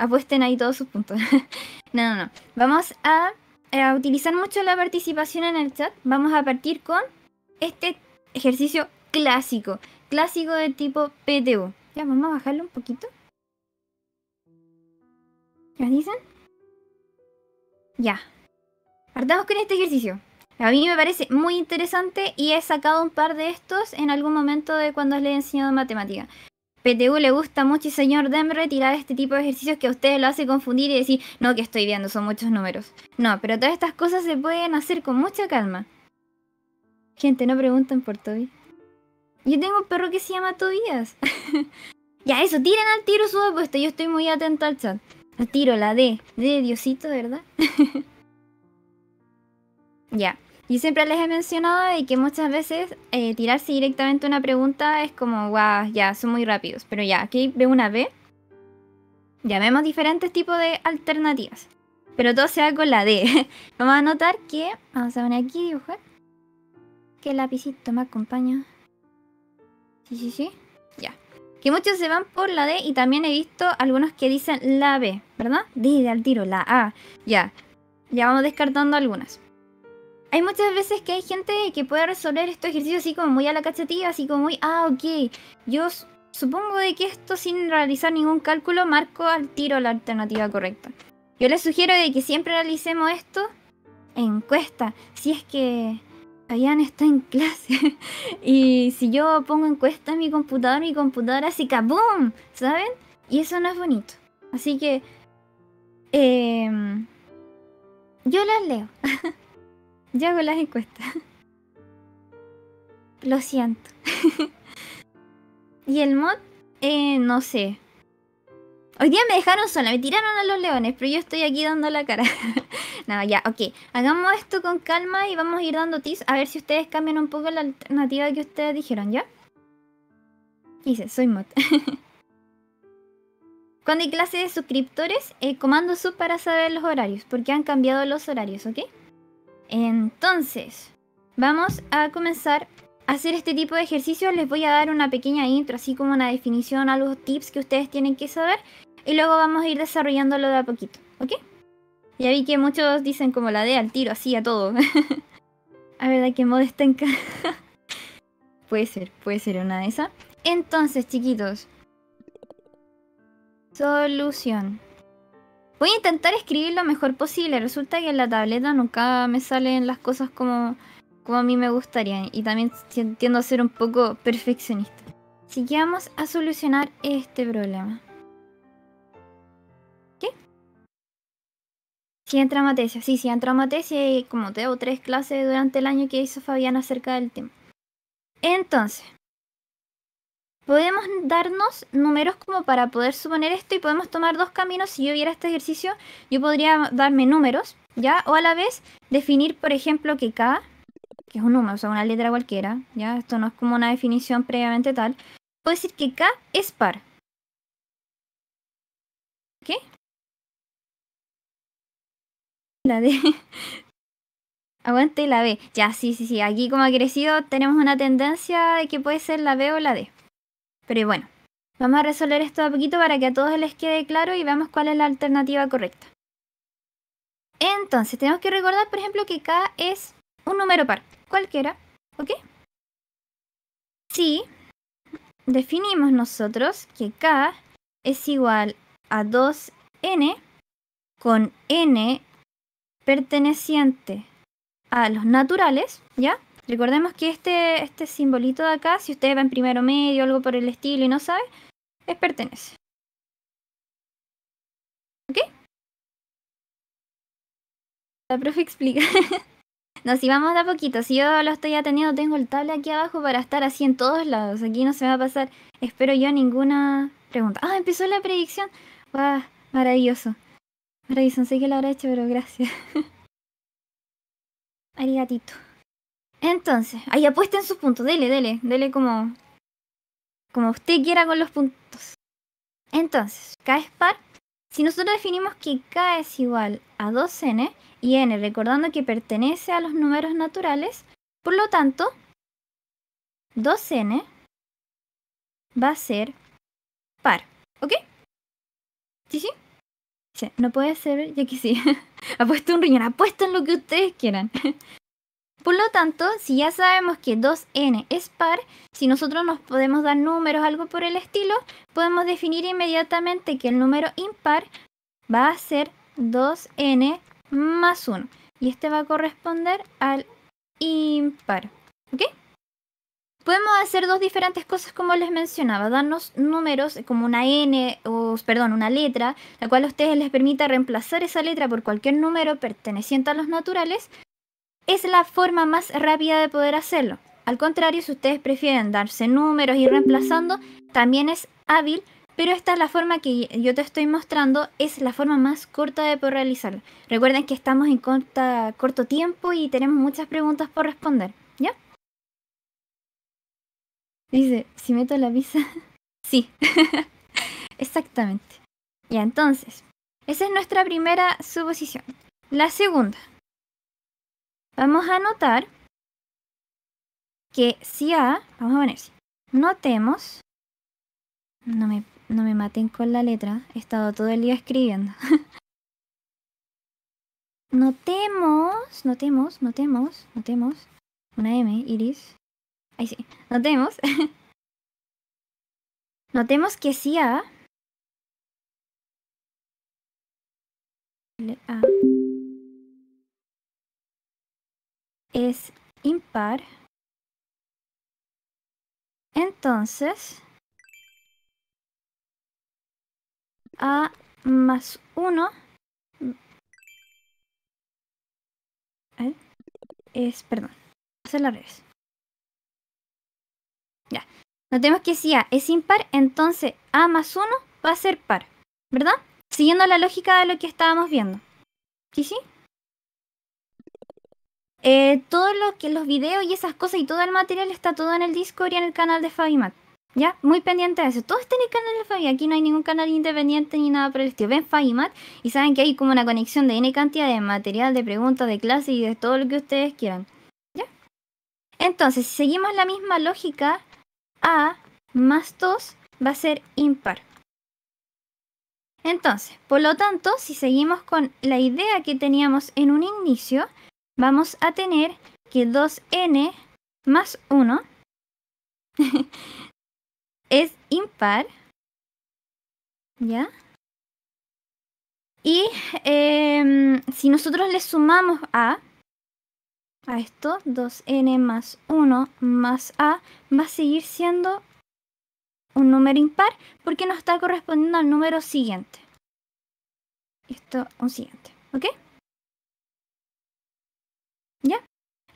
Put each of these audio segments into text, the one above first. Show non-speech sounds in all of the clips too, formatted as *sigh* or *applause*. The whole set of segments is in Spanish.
apuesten ahí todos sus puntos. *laughs* no, no, no. Vamos a, utilizar mucho la participación en el chat. Vamos a partir con este ejercicio clásico. Clásico de tipo PTU. Ya, vamos a bajarlo un poquito. ya dicen? Ya. Partamos con este ejercicio. A mí me parece muy interesante y he sacado un par de estos en algún momento de cuando les he enseñado matemática. PTU le gusta mucho y señor Demre tirar este tipo de ejercicios que a ustedes lo hace confundir y decir, no, que estoy viendo, son muchos números. No, pero todas estas cosas se pueden hacer con mucha calma. Gente, no pregunten por Toby. Yo tengo un perro que se llama Tobias *laughs* ya, eso, tiren al tiro su apuesta, yo estoy muy atenta al chat. Al tiro, la D, D de Diosito, ¿verdad? *laughs* ya. Yo siempre les he mencionado que muchas veces eh, tirarse directamente una pregunta es como, wow, ya, son muy rápidos. Pero ya, aquí veo una B. Ya vemos diferentes tipos de alternativas. Pero todo se va con la D. *laughs* vamos a notar que, vamos a poner aquí dibujar. Que el lapicito me acompaña. Sí, sí, sí. Ya. Que muchos se van por la D y también he visto algunos que dicen la B, ¿verdad? D al tiro, la A. Ya. Ya vamos descartando algunas hay muchas veces que hay gente que puede resolver estos ejercicios así como muy a la cachetilla, así como muy, ah, ok, yo supongo de que esto sin realizar ningún cálculo marco al tiro la alternativa correcta. Yo les sugiero de que siempre realicemos esto en encuesta, si es que Fabián está en clase *laughs* y si yo pongo encuesta en mi computadora, mi computadora así ¡kaboom! ¿Saben? Y eso no es bonito. Así que... Eh, yo las leo. *laughs* Ya hago las encuestas. *laughs* Lo siento. *laughs* y el mod, eh, no sé. Hoy día me dejaron sola, me tiraron a los leones, pero yo estoy aquí dando la cara. *laughs* Nada, ya, ok. Hagamos esto con calma y vamos a ir dando tips a ver si ustedes cambian un poco la alternativa que ustedes dijeron, ¿ya? Dice, soy mod. Cuando hay clase de suscriptores, eh, comando sub para saber los horarios, porque han cambiado los horarios, ¿ok? Entonces, vamos a comenzar a hacer este tipo de ejercicios. Les voy a dar una pequeña intro, así como una definición, algunos tips que ustedes tienen que saber. Y luego vamos a ir desarrollándolo de a poquito, ¿ok? Ya vi que muchos dicen como la de al tiro, así a todo. *laughs* a ver la que modo está en casa. *laughs* puede ser, puede ser una de esas. Entonces, chiquitos. Solución. Voy a intentar escribir lo mejor posible. Resulta que en la tableta nunca me salen las cosas como, como a mí me gustaría. Y también tiendo a ser un poco perfeccionista. Así que vamos a solucionar este problema. ¿Qué? Si entra Matesia. Sí, si entra Matesia y como te tres clases durante el año que hizo Fabián acerca del tema. Entonces, podemos darnos números como para poder suponer esto y podemos tomar dos caminos. Si yo viera este ejercicio, yo podría darme números, ¿ya? O a la vez definir, por ejemplo, que K, que es un número, o sea, una letra cualquiera, ¿ya? Esto no es como una definición previamente tal. Puedo decir que K es par. ¿Qué? La D. *laughs* Aguante la B. Ya, sí, sí, sí. Aquí como ha crecido tenemos una tendencia de que puede ser la B o la D. Pero bueno, vamos a resolver esto a poquito para que a todos les quede claro y veamos cuál es la alternativa correcta. Entonces, tenemos que recordar, por ejemplo, que K es un número par, cualquiera, ¿ok? Si definimos nosotros que K es igual a 2n con n perteneciente a los naturales, ¿ya? Recordemos que este, este simbolito de acá, si usted va en primero medio, o algo por el estilo y no sabe, es pertenece. ¿Ok? La profe explica. *laughs* nos si vamos de a poquito, si yo lo estoy atendiendo, tengo el tablet aquí abajo para estar así en todos lados. Aquí no se va a pasar, espero yo, ninguna pregunta. Ah, empezó la predicción. ¡Wow! Maravilloso. Maravilloso, no sé que lo habrá hecho, pero gracias. *laughs* Arigatito. Entonces, ahí apuesten sus puntos. Dele, dele, dele como. Como usted quiera con los puntos. Entonces, K es par. Si nosotros definimos que K es igual a 2n y n, recordando que pertenece a los números naturales, por lo tanto, 2n va a ser par. ¿Ok? ¿Sí, sí? no puede ser, ya que sí. *laughs* apuesten un riñón, apuesten lo que ustedes quieran. *laughs* Por lo tanto, si ya sabemos que 2n es par, si nosotros nos podemos dar números, algo por el estilo, podemos definir inmediatamente que el número impar va a ser 2n más 1. Y este va a corresponder al impar. ¿Ok? Podemos hacer dos diferentes cosas como les mencionaba, darnos números como una n o perdón, una letra, la cual a ustedes les permita reemplazar esa letra por cualquier número perteneciente a los naturales es la forma más rápida de poder hacerlo. Al contrario, si ustedes prefieren darse números y reemplazando, también es hábil, pero esta es la forma que yo te estoy mostrando, es la forma más corta de poder realizarlo. Recuerden que estamos en corto tiempo y tenemos muchas preguntas por responder, ¿ya? Dice, si meto la pizza. *laughs* sí, *laughs* exactamente. Y entonces, esa es nuestra primera suposición. La segunda, Vamos a notar que si A, vamos a poner si, notemos, no me, no me maten con la letra, he estado todo el día escribiendo. *laughs* notemos, notemos, notemos, notemos, una M, iris, ahí sí, notemos, *laughs* notemos que si A es impar, entonces a más 1 ¿eh? es, perdón, hacer la revés. Ya, notemos que si a es impar, entonces a más 1 va a ser par, ¿verdad? Siguiendo la lógica de lo que estábamos viendo. ¿Sí, sí? Eh, todo lo que los videos y esas cosas y todo el material está todo en el Discord y en el canal de Fabimat. ¿Ya? Muy pendiente de eso. Todo está en el canal de Fabi. Aquí no hay ningún canal independiente ni nada por el estilo. Ven Fabimat y saben que hay como una conexión de N cantidad de material, de preguntas, de clases y de todo lo que ustedes quieran. ¿Ya? Entonces, si seguimos la misma lógica, A más 2 va a ser impar. Entonces, por lo tanto, si seguimos con la idea que teníamos en un inicio, vamos a tener que 2n más 1 *laughs* es impar. ¿Ya? Y em, si nosotros le sumamos a, a esto, 2n más 1 más a, va a seguir siendo un número impar porque nos está correspondiendo al número siguiente. Esto, un siguiente, ¿ok?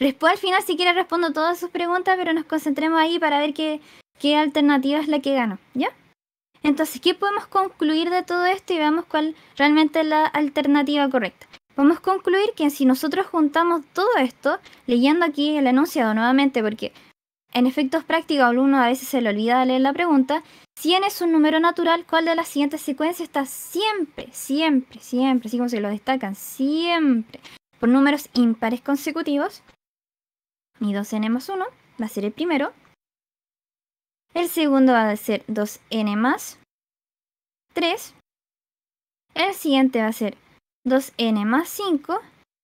Después al final si quieres respondo todas sus preguntas, pero nos concentremos ahí para ver qué, alternativa es la que gano, ¿ya? Entonces, ¿qué podemos concluir de todo esto y veamos cuál realmente es la alternativa correcta? Podemos concluir que si nosotros juntamos todo esto, leyendo aquí el enunciado nuevamente, porque en efectos prácticos a uno a veces se le olvida leer la pregunta, n es un número natural, ¿cuál de las siguientes secuencias está siempre, siempre, siempre, así como se lo destacan, siempre, por números impares consecutivos? Ni 2n más 1 va a ser el primero. El segundo va a ser 2n más 3. El siguiente va a ser 2n más 5.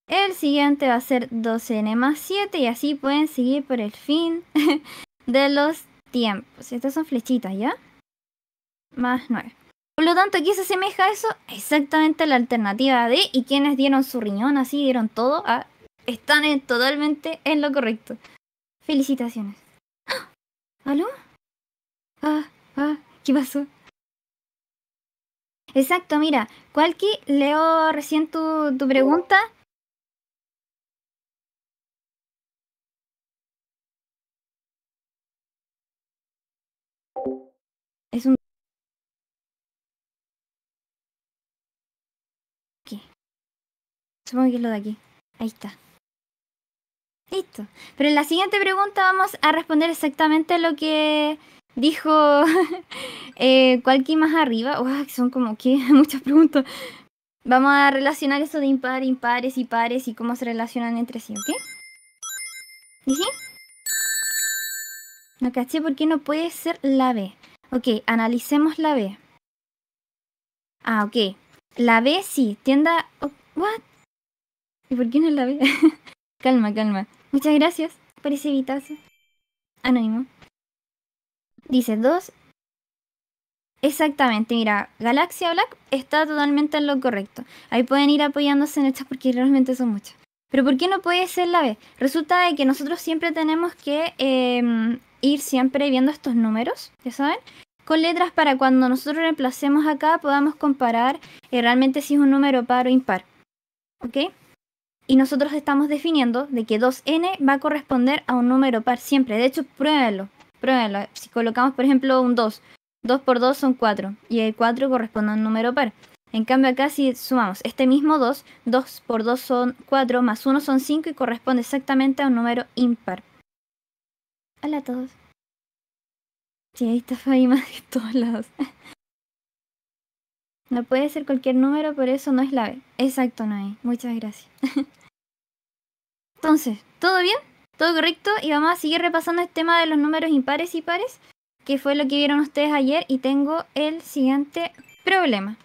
El siguiente va a ser 2n más 7 y así pueden seguir por el fin *laughs* de los tiempos. Estas son flechitas, ¿ya? Más 9. Por lo tanto, aquí se asemeja a eso exactamente a la alternativa D y quienes dieron su riñón así, dieron todo a ah, están totalmente en lo correcto. Felicitaciones. *gasps* ¿Aló? Ah, ah, ¿qué pasó? Exacto, mira, Cualqui, leo recién tu, tu pregunta. Es un... ¿Qué? Supongo que es lo de aquí. Ahí está. Listo. Pero en la siguiente pregunta vamos a responder exactamente lo que dijo *laughs* eh, cualquier más arriba. son como que *laughs* muchas preguntas. Vamos a relacionar eso de impar, impares y pares y cómo se relacionan entre sí, ¿ok? ¿Y No caché por qué no puede ser la B. Ok, analicemos la B. Ah, ok. La B sí, tienda... Oh, ¿What? ¿Y por qué no es la B? *laughs* calma, calma. Muchas gracias por ese Anónimo. Dice 2. Exactamente, mira, Galaxia Black está totalmente en lo correcto. Ahí pueden ir apoyándose en estas porque realmente son muchas. Pero ¿por qué no puede ser la B? Resulta de que nosotros siempre tenemos que em, ir siempre viendo estos números, ya saben, con letras para cuando nosotros reemplacemos acá podamos comparar eh, realmente si es un número par o impar. ¿Ok? y nosotros estamos definiendo de que 2n va a corresponder a un número par siempre. De hecho, pruébenlo, pruébenlo. Si colocamos, por ejemplo, un 2, 2 por 2 son 4 y el 4 corresponde a un número par. En cambio acá si sumamos este mismo 2, 2 por 2 son 4 más 1 son 5 y corresponde exactamente a un número impar. Hola a todos. Sí, ahí está de todos lados. *laughs* No puede ser cualquier número, por eso no es la B. Exacto, no hay. Muchas gracias. *laughs* Entonces, ¿todo bien? ¿Todo correcto? Y vamos a seguir repasando el este tema de los números impares y pares, que fue lo que vieron ustedes ayer. Y tengo el siguiente problema,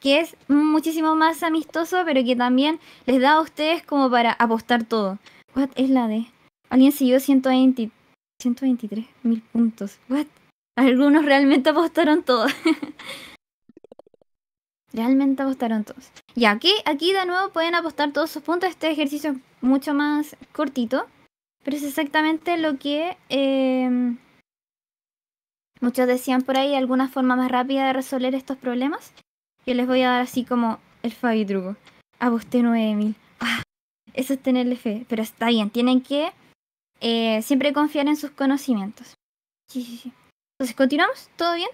que es muchísimo más amistoso, pero que también les da a ustedes como para apostar todo. What es la de? Alguien siguió 120, 123 mil puntos. What? Algunos realmente *laughs* apostaron todo. Realmente apostaron todos. Y aquí, aquí de nuevo pueden apostar todos sus puntos. Este ejercicio es mucho más cortito. Pero es exactamente lo que em, muchos decían por ahí, alguna forma más rápida de resolver estos problemas. Yo les voy a dar así como el truco Aposté 9000. ¡Ah! Eso es tenerle fe. Pero está bien, tienen que eh, siempre confiar en sus conocimientos. Entonces, ¿continuamos? ¿Todo bien?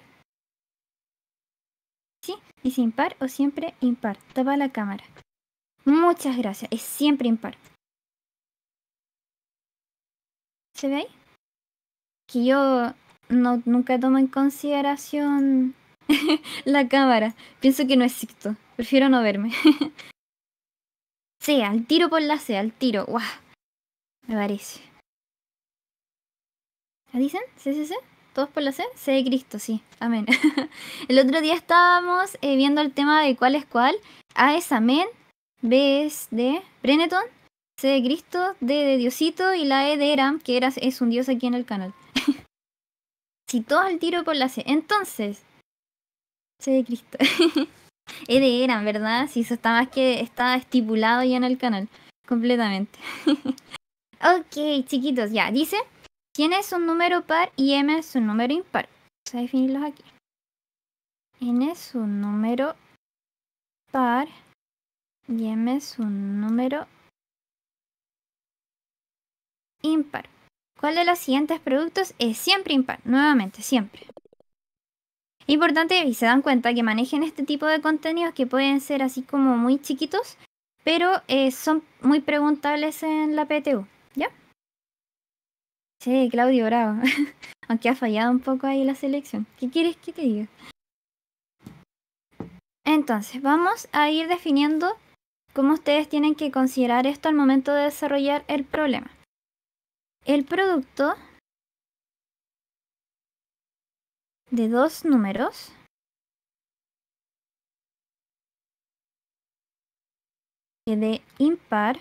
¿sí? Y sin par o siempre impar. Tapa la cámara. Muchas gracias. Es siempre impar. ¿Se ve ahí? Que yo no, nunca tomo en consideración *laughs* la cámara. Pienso que no existo. Prefiero no verme. *laughs* sea, al tiro por la sea, al tiro. Me parece. ¿La dicen? ¿Sí, sí, sí? ¿Todos por la C? C de Cristo, sí. Amén. *laughs* el otro día estábamos eh, viendo el tema de cuál es cuál. A es amén, B es de Breneton, C de Cristo, D de Diosito y la E de Eram, que es un dios aquí en el canal. *laughs* si todos al tiro por la C. Entonces, C de Cristo. *laughs* e de Eram, ¿verdad? Si eso está más que está estipulado ya en el canal. Completamente. ok, chiquitos, ya. Dice, ¿Quién es un número par y m es un número impar? Vamos a definirlos aquí. n es un número par y m es un número impar. ¿Cuál de los siguientes productos es siempre impar? Nuevamente, siempre. Importante, y se dan cuenta que manejen este tipo de contenidos que pueden ser así como muy chiquitos, pero eh, son muy preguntables en la PTU. Sí, Claudio Bravo. *laughs* Aunque ha fallado un poco ahí la selección. ¿Qué quieres que te diga? Entonces, vamos a ir definiendo cómo ustedes tienen que considerar esto al momento de desarrollar el problema. El producto de dos números que de impar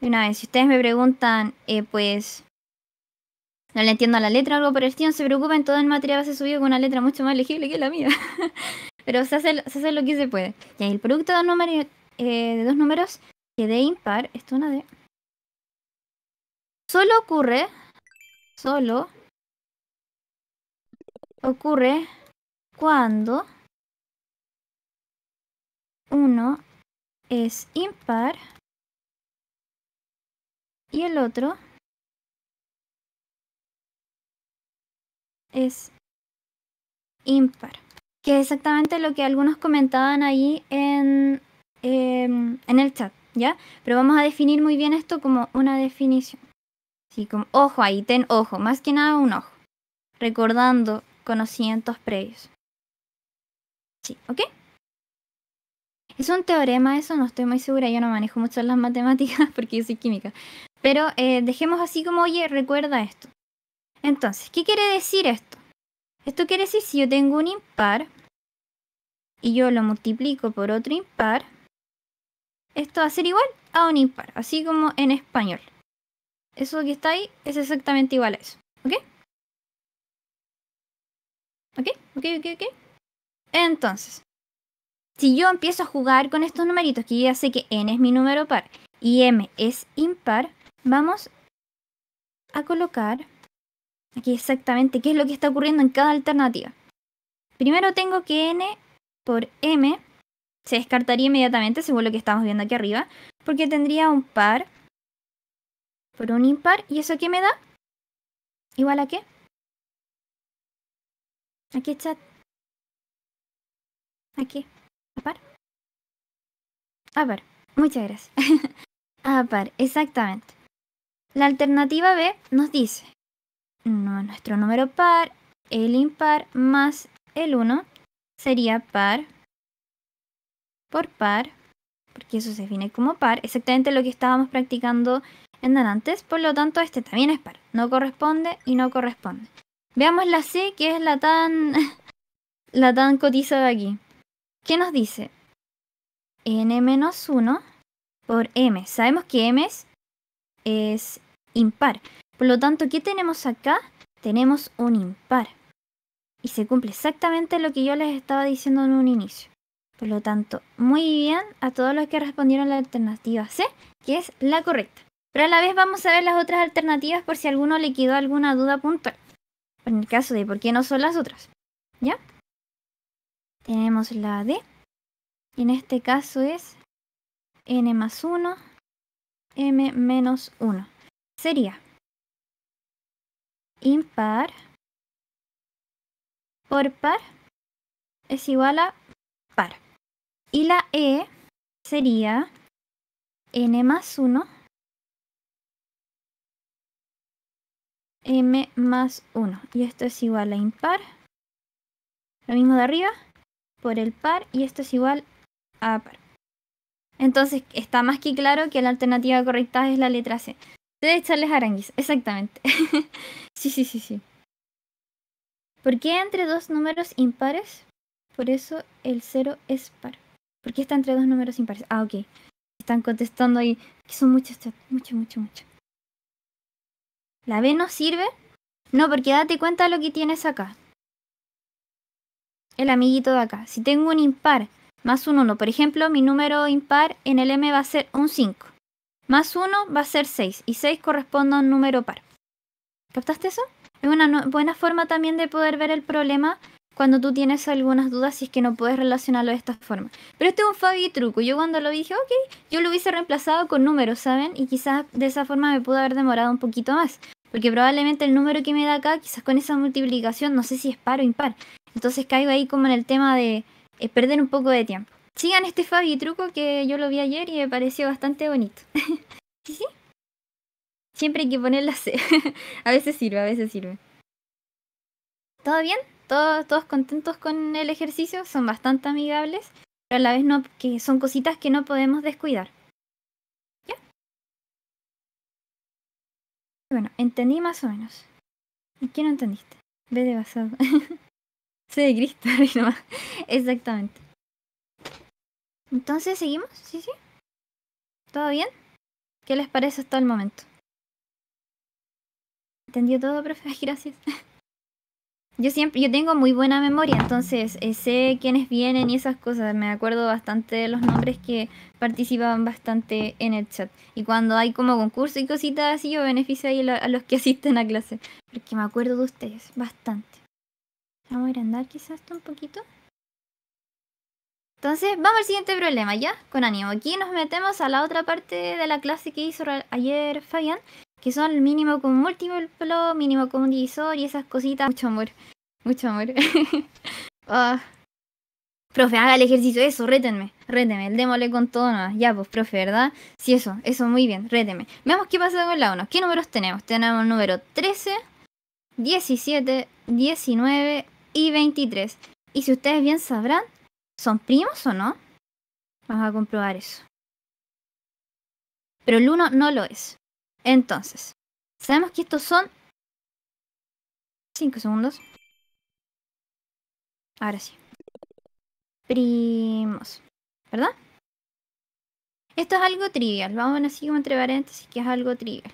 y una vez, si ustedes me preguntan, eh, pues no le entiendo a la letra o algo por el estilo, no se preocupen, todo el material ser subido con una letra mucho más legible que la mía. *laughs* Pero se hace, lo que se puede. ahí, el producto de dos, números, eh, de dos números que de impar, esto una de... Solo ocurre, solo ocurre cuando uno es impar y el otro es impar, que es exactamente lo que algunos comentaban ahí en, em, en el chat, ¿ya? Pero vamos a definir muy bien esto como una definición. Sí, como ojo ahí, ten ojo, más que nada un ojo, recordando conocimientos previos. Sí, ¿ok? Es un teorema eso, no estoy muy segura, yo no manejo mucho las matemáticas *laughs* porque yo soy química, pero eh, dejemos así como, oye, recuerda esto. Entonces, ¿qué quiere decir esto? Esto quiere decir si yo tengo un impar y yo lo multiplico por otro impar, esto va a ser igual a un impar, así como en español. Eso que está ahí es exactamente igual a eso, ¿ok? ¿Ok? ¿Ok? ¿Ok? ¿Ok? Entonces, si yo empiezo a jugar con estos numeritos, que ya sé que n es mi número par y m es impar, Vamos a colocar aquí exactamente qué es lo que está ocurriendo en cada alternativa. Primero tengo que n por m se descartaría inmediatamente según lo que estamos viendo aquí arriba, porque tendría un par por un impar. ¿Y eso qué me da? ¿Igual a qué? aquí está chat? ¿A par? A par. Muchas gracias. *laughs* a par, exactamente. La alternativa B nos dice nuestro número par, el impar más el 1 sería par por par, porque eso se define como par, exactamente lo que estábamos practicando en antes, por lo tanto este también es par, no corresponde y no corresponde. Veamos la C, que es la tan *laughs* la tan cotizada aquí. ¿Qué nos dice? n menos 1 por m. Sabemos que m es es impar. Por lo tanto, ¿qué tenemos acá? Tenemos un impar. Y se cumple exactamente lo que yo les estaba diciendo en un inicio. Por lo tanto, muy bien a todos los que respondieron la alternativa C, que es la correcta. Pero a la vez vamos a ver las otras alternativas por si alguno le quedó alguna duda puntual. En el caso de por qué no son las otras. ¿Ya? Tenemos la D. Y en este caso es N más 1 m-1 menos sería impar por par es igual a par. Y la e sería n más 1 m más 1 y esto es igual a impar lo mismo de arriba por el par y esto es igual a par entonces está más que claro que la alternativa correcta es la letra C. De echarles Aranguis, exactamente. *laughs* sí, sí, sí, sí. ¿Por qué entre dos números impares? Por eso el cero es par. ¿Por qué está entre dos números impares? Ah, ok. Están contestando ahí. son muchos chat. Mucho, mucho, mucho. ¿La B no sirve? No, porque date cuenta de lo que tienes acá. El amiguito de acá. Si tengo un impar más un 1, por ejemplo, mi número impar en el m va a ser un 5. Más 1 va a ser 6 y 6 corresponde a un número par. ¿Captaste eso? Es una buena forma también de poder ver el problema cuando tú tienes algunas dudas y es que no puedes relacionarlo de esta forma. Pero este es un Fabi truco. Yo cuando lo dije, ok, yo lo hubiese reemplazado con números, ¿saben? Y quizás de esa forma me pudo haber demorado un poquito más. Porque probablemente el número que me da acá, quizás con esa multiplicación, no sé si es par o impar. Entonces caigo ahí como en el tema de es perder un poco de tiempo. Sigan este Fabi truco que yo lo vi ayer y me pareció bastante bonito. ¿Sí, *laughs* sí? Siempre hay que poner la C. *laughs* a veces sirve, a veces sirve. ¿Todo bien? ¿Todos, todos contentos con el ejercicio? Son bastante amigables, pero a la vez no, que son cositas que no podemos descuidar. ¿Ya? Bueno, entendí más o menos. ¿Y qué no entendiste? Ve de basado. *laughs* Sí, cristal *laughs* y Exactamente. Entonces, ¿seguimos? ¿Sí, sí? ¿Todo bien? ¿Qué les parece hasta el momento? ¿Entendió todo, profe? *laughs* Gracias. Yo siempre, yo tengo muy buena memoria, entonces eh, sé quiénes vienen y esas cosas. Me acuerdo bastante de los nombres que participaban bastante en el chat. Y cuando hay como concurso y cositas así, yo beneficio a los que asisten a clase. Porque me acuerdo de ustedes, bastante. Vamos a agrandar quizás esto un poquito. Entonces, vamos al siguiente problema, ¿ya? Con ánimo. Aquí nos metemos a la otra parte de la clase que hizo ayer Fabián, que son mínimo con múltiplo, mínimo con divisor y esas cositas. Mucho amor. Mucho amor. *laughs* Ah. Profe, haga el ejercicio, eso, rétenme, rétenme, démosle con todo nomás. Ya, pues, profe, ¿verdad? Sí, eso, eso, muy bien, rétenme. Veamos qué pasa con la 1. ¿Qué números tenemos? Tenemos el número 13, 17, 19, y 23. Y si ustedes bien sabrán, ¿son primos o no? Vamos a comprobar eso. Pero el 1 no lo es. Entonces, sabemos que estos son 5 segundos. Ahora sí. Primos. ¿Verdad? Esto es algo trivial. Vamos a así como entre paréntesis que es algo trivial.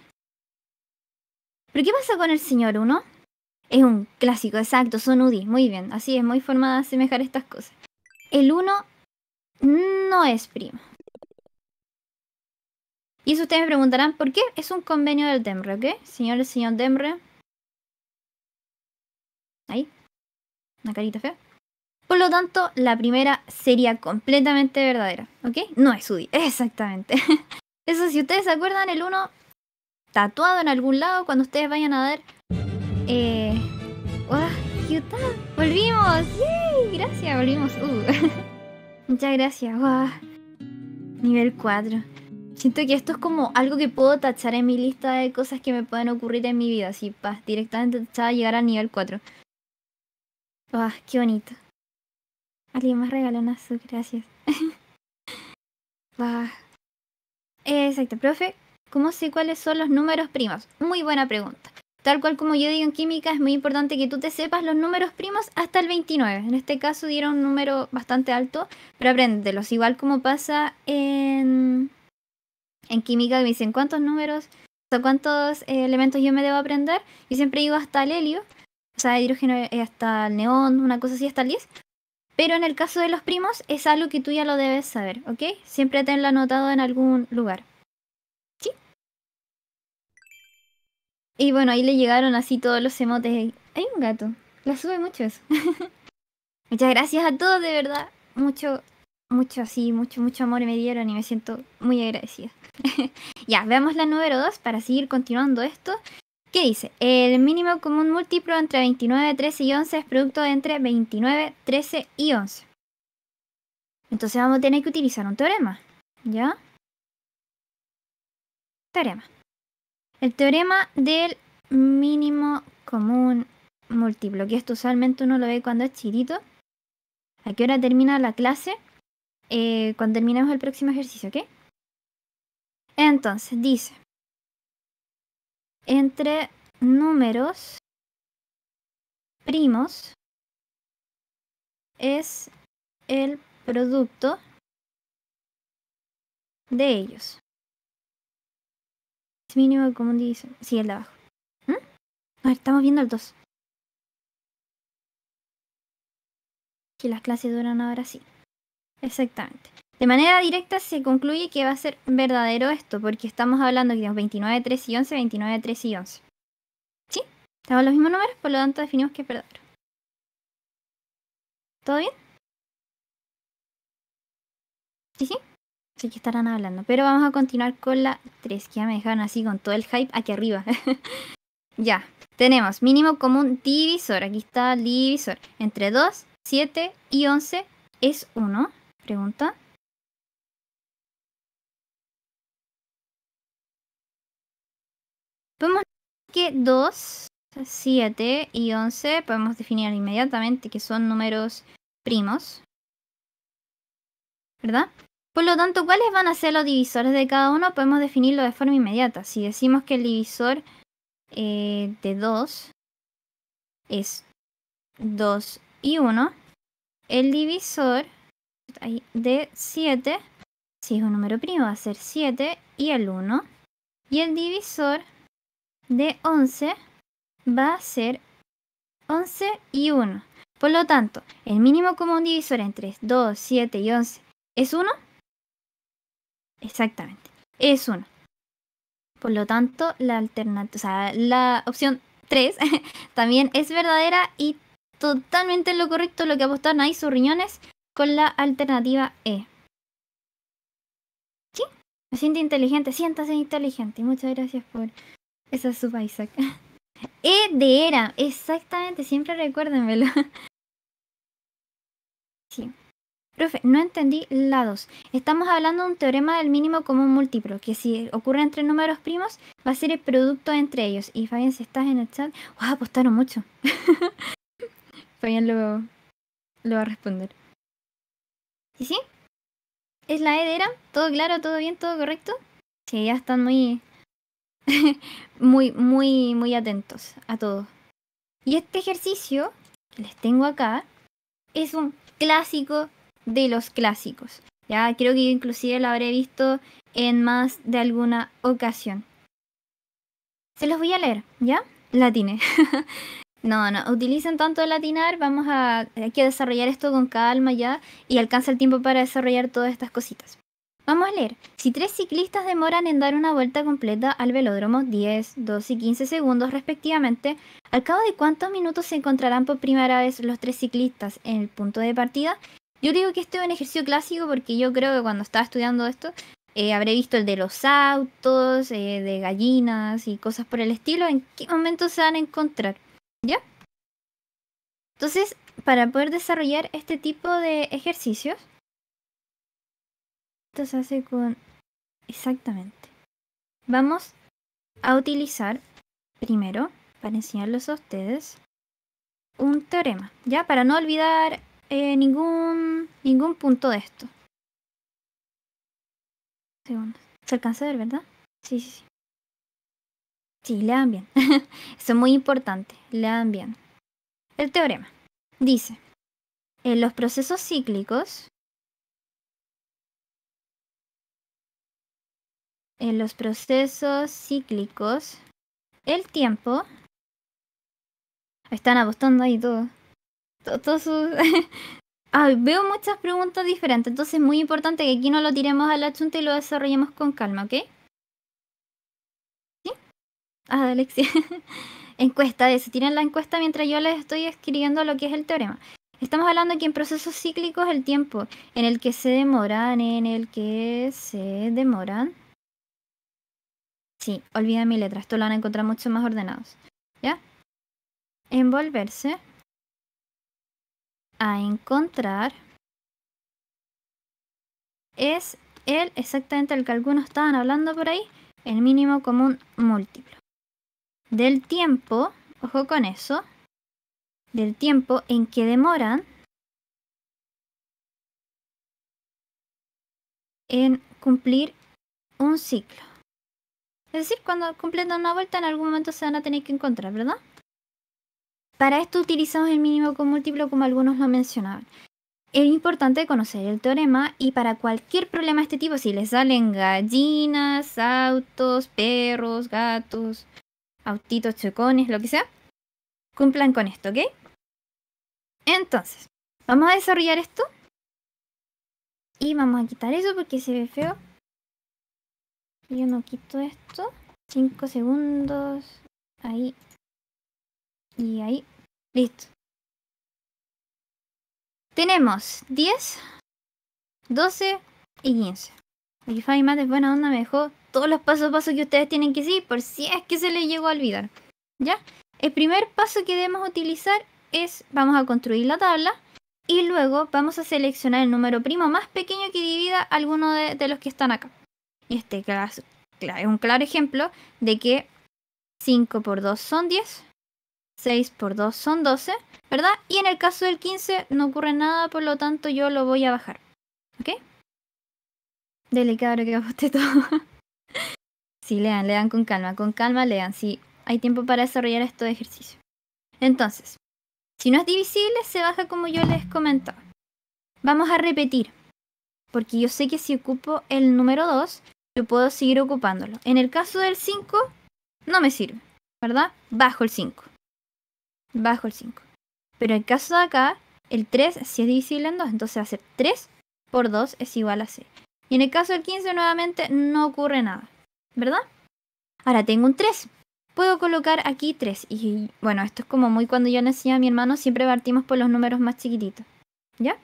¿Pero qué pasa con el señor 1? Es un clásico, exacto, son UDI, muy bien. Así es, muy formada a asemejar estas cosas. El 1 no es primo Y eso ustedes me preguntarán, ¿por qué? Es un convenio del DEMRE, ¿ok? Señor, señor DEMRE. Ahí. Una carita fea. Por lo tanto, la primera sería completamente verdadera, ¿ok? No es UDI, exactamente. *laughs* Eso, si ustedes se acuerdan, el 1 tatuado en algún lado cuando ustedes vayan a dar... Eh, ¡Wow! Ah, ¡Yuta! ¡Volvimos! ¡Yay! ¡Gracias! ¡Volvimos! Uh. *laughs* Muchas gracias. ¡Wow! Nivel 4. Siento que esto es como algo que puedo tachar en mi lista de cosas que me pueden ocurrir en mi vida. Así, pa, directamente tachada llegar al nivel 4. ¡Wow! Ah, ¡Qué bonito! Alguien más regaló un azul, gracias. ¡Wow! *laughs* Ah. Exacto, profe. ¿Cómo sé cuáles son los números primos? Muy buena pregunta. Tal cual como yo digo en química, es muy importante que tú te sepas los números primos hasta el 29. En este caso dieron un número bastante alto, pero los Igual como pasa en, en química, me dicen cuántos números, o cuántos eh, elementos yo me debo aprender. Yo siempre iba hasta el helio, o sea, hidrógeno eh, hasta el neón, una cosa así, hasta el 10. Pero en el caso de los primos es algo que tú ya lo debes saber, ¿ok? Siempre tenlo anotado en algún lugar. Y bueno, ahí le llegaron así todos los emotes. Hay un gato. La sube mucho eso. *laughs* Muchas gracias a todos, de verdad. Mucho, mucho así, mucho, mucho amor me dieron y me siento muy agradecida. *laughs* ya, veamos la número 2 para seguir continuando esto. ¿Qué dice? El mínimo común múltiplo entre 29, 13 y 11 es producto de entre 29, 13 y 11. Entonces vamos a tener que utilizar un teorema. ¿Ya? Teorema. El teorema del mínimo común múltiplo, que esto usualmente uno lo ve cuando es chidito. ¿A qué hora termina la clase? Eh, cuando terminemos el próximo ejercicio, ¿ok? Entonces, dice, entre números primos es el producto de ellos mínimo común divisor. Sí, el de abajo. ¿Mm? A ver, estamos viendo el 2. Que las clases duran ahora sí. Exactamente. De manera directa se concluye que va a ser verdadero esto, porque estamos hablando que tenemos 29, 3 y 11, 29, 3 y 11. ¿Sí? Estamos los mismos números, por lo tanto definimos que es verdadero. ¿Todo bien? ¿Sí, sí? que estarán hablando. Pero vamos a continuar con la 3, que ya me dejaron así con todo el hype aquí arriba. *laughs* ya, tenemos mínimo común divisor. Aquí está el divisor. Entre 2, 7 y 11 es 1. Pregunta. Podemos que 2, 7 y 11 podemos definir inmediatamente que son números primos. ¿Verdad? Por lo tanto, ¿cuáles van a ser los divisores de cada uno? Podemos definirlo de forma inmediata. Si decimos que el divisor eh, de 2 es 2 y 1, el divisor de 7, si es un número primo, va a ser 7 y el 1. Y el divisor de 11 va a ser 11 y 1. Por lo tanto, el mínimo común divisor entre 2, 7 y 11 es 1. Exactamente. Es uno. Por lo tanto, la alternativa, o sea, la opción 3 *laughs* también es verdadera y totalmente lo correcto lo que apostaron ahí sus riñones con la alternativa E. ¿Sí? Me siento inteligente, siéntase inteligente. Muchas gracias por esa suba, Isaac. *laughs* E de era, exactamente, siempre recuérdenmelo. *laughs* Sí. Profe, no entendí la 2. Estamos hablando de un teorema del mínimo común múltiplo, que si ocurre entre números primos, va a ser el producto entre ellos. Y Fabián, si estás en el chat, wow, apostaron mucho. *laughs* Fabián lo, va a responder. ¿Y sí? ¿Es la E ¿Todo claro? ¿Todo bien? ¿Todo correcto? Sí, ya están muy. *laughs* muy, muy, muy atentos a todo. Y este ejercicio que les tengo acá es un clásico de los clásicos. Ya creo que inclusive lo habré visto en más de alguna ocasión. Se los voy a leer, ¿ya? Latine. *laughs* no, no, utilicen tanto el latinar, vamos a, hay que desarrollar esto con calma ya y alcanza el tiempo para desarrollar todas estas cositas. Vamos a leer. Si tres ciclistas demoran en dar una vuelta completa al velódromo, 10, 12 y 15 segundos respectivamente, ¿al cabo de cuántos minutos se encontrarán por primera vez los tres ciclistas en el punto de partida? Yo digo que este es un ejercicio clásico porque yo creo que cuando estaba estudiando esto eh, habré visto el de los autos, eh, de gallinas y cosas por el estilo. ¿En qué momento se van a encontrar? ¿Ya? Entonces, para poder desarrollar este tipo de ejercicios, esto se hace con... Exactamente. Vamos a utilizar primero, para enseñarles a ustedes, un teorema, ¿ya? Para no olvidar eh, ningún, ningún punto de esto. Se alcanza a ver, ¿verdad? Sí, sí, sí. Sí, lean bien. *laughs* Eso es muy importante. Lean bien. El teorema dice, en los procesos cíclicos, en los procesos cíclicos, el tiempo... Están apostando ahí todo. *laughs* veo muchas preguntas diferentes, entonces es muy importante que aquí no lo tiremos a la chunta y lo desarrollemos con calma, ¿ok? ¿Sí? Ah, Alexia. *laughs* encuesta, se la encuesta mientras yo les estoy escribiendo lo que es el teorema. Estamos hablando aquí en procesos cíclicos el tiempo en el que se demoran, en el que se demoran. Sí, olvida mi letra, esto lo van a encontrar mucho más ordenados. ¿Ya? Envolverse a encontrar es el exactamente el que algunos estaban hablando por ahí, el mínimo común múltiplo. Del tiempo, ojo con eso, del tiempo en que demoran en cumplir un ciclo. Es decir, cuando cumplen una vuelta en algún momento se van a tener que encontrar, ¿verdad? Para esto utilizamos el mínimo con múltiplo como algunos lo mencionaban. Es importante conocer el teorema y para cualquier problema de este tipo, si les salen gallinas, autos, perros, gatos, autitos, chocones, lo que sea, cumplan con esto, ¿ok? Entonces, vamos a desarrollar esto. Y vamos a quitar eso porque se ve feo. Yo no quito esto. 5 segundos. Ahí, y ahí, listo. Tenemos 10, 12 y 15. wi más de buena onda me dejó todos los pasos a que ustedes tienen que seguir por si es que se les llegó a olvidar. ¿Ya? El primer paso que debemos utilizar es, vamos a construir la tabla y luego vamos a seleccionar el número primo más pequeño que divida alguno de, los que están acá. Y este es un claro ejemplo de que 5 por 2 son 10, 6 por 2 son 12, ¿verdad? Y en el caso del 15 no ocurre nada, por lo tanto yo lo voy a bajar. ¿Ok? Delicado que aposté *laughs* todo. sí, lean, lean con calma, con calma lean, si sí, hay tiempo para desarrollar esto de ejercicio. Entonces, si no es divisible, se baja como yo les comentaba. Vamos a repetir, porque yo sé que si ocupo el número 2, yo puedo seguir ocupándolo. En el caso del 5, no me sirve, ¿verdad? Bajo el 5 bajo el 5. Pero en el caso de acá, el 3 sí es divisible en 2, entonces hace 3 por 2 es igual a C Y en el caso del 15 nuevamente no ocurre nada, ¿verdad? Ahora tengo un 3. Puedo colocar aquí 3. Y bueno, esto es como muy cuando yo le a mi hermano, siempre partimos por los números más chiquititos. ¿Ya?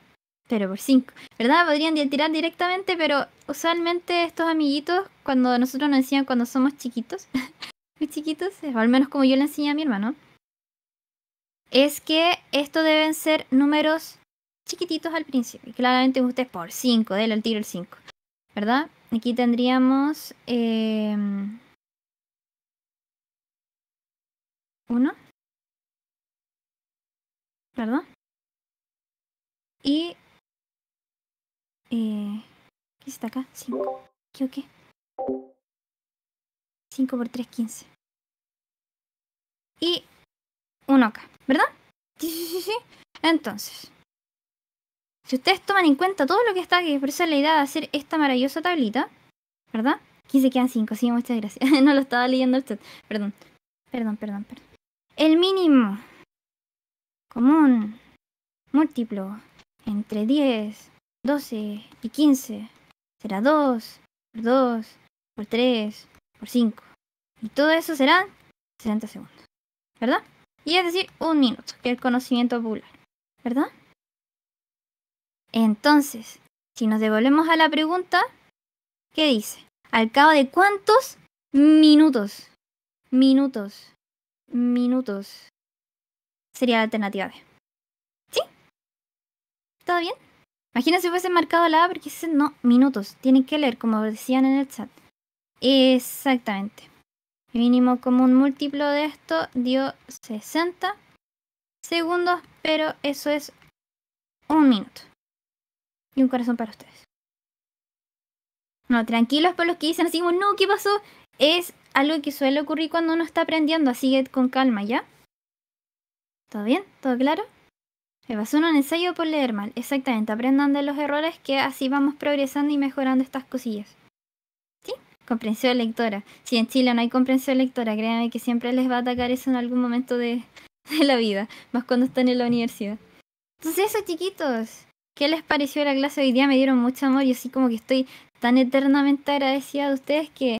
Pero por 5. ¿Verdad? Podrían tirar directamente, pero usualmente estos amiguitos, cuando nosotros nos enseñan cuando somos chiquitos, *laughs* muy chiquitos, o al menos como yo le enseñé a mi hermano, es que esto deben ser números chiquititos al principio. Y claramente es por 5, del al tiro el 5. ¿Verdad? Aquí tendríamos 1. Em, ¿Verdad? Y... Eh, ¿Qué está acá? 5. ¿Qué o qué? 5 por 3, 15. Y 1 acá, ¿verdad? Sí, sí, sí, sí. Entonces, si ustedes toman en cuenta todo lo que está que por la idea de hacer esta maravillosa tablita, ¿verdad? 15 quedan 5, sí, muchas gracias. *laughs* no lo estaba leyendo el chat, perdón, perdón, perdón, perdón. El mínimo común múltiplo entre 10, 12 y 15 será 2, 2, 3, por 5. Y todo eso será 60 segundos, ¿verdad? Y es decir, un minuto, que el conocimiento popular, ¿verdad? Entonces, si nos devolvemos a la pregunta, ¿qué dice? ¿Al cabo de cuántos minutos? Minutos. Minutos. Sería la alternativa B. ¿Sí? ¿Todo bien? Imagínense si fuese marcado la A porque dice no, minutos. Tienen que leer, como decían en el chat. Exactamente mínimo común múltiplo de esto dio 60 segundos, pero eso es un minuto. Y un corazón para ustedes. No, tranquilos por los que dicen así no, ¿qué pasó? Es algo que suele ocurrir cuando uno está aprendiendo, así que con calma, ¿ya? ¿Todo bien? ¿Todo claro? Me pasó un ensayo por leer mal. Exactamente, aprendan de los errores que así vamos progresando y mejorando estas cosillas. Comprensión lectora. Si en Chile no hay comprensión lectora, créanme que siempre les va a atacar eso en algún momento *laughs* de, la vida, más cuando están en la universidad. Entonces eso, chiquitos. ¿Qué les pareció la clase hoy día? Me dieron mucho amor y así como que estoy tan eternamente agradecida de ustedes que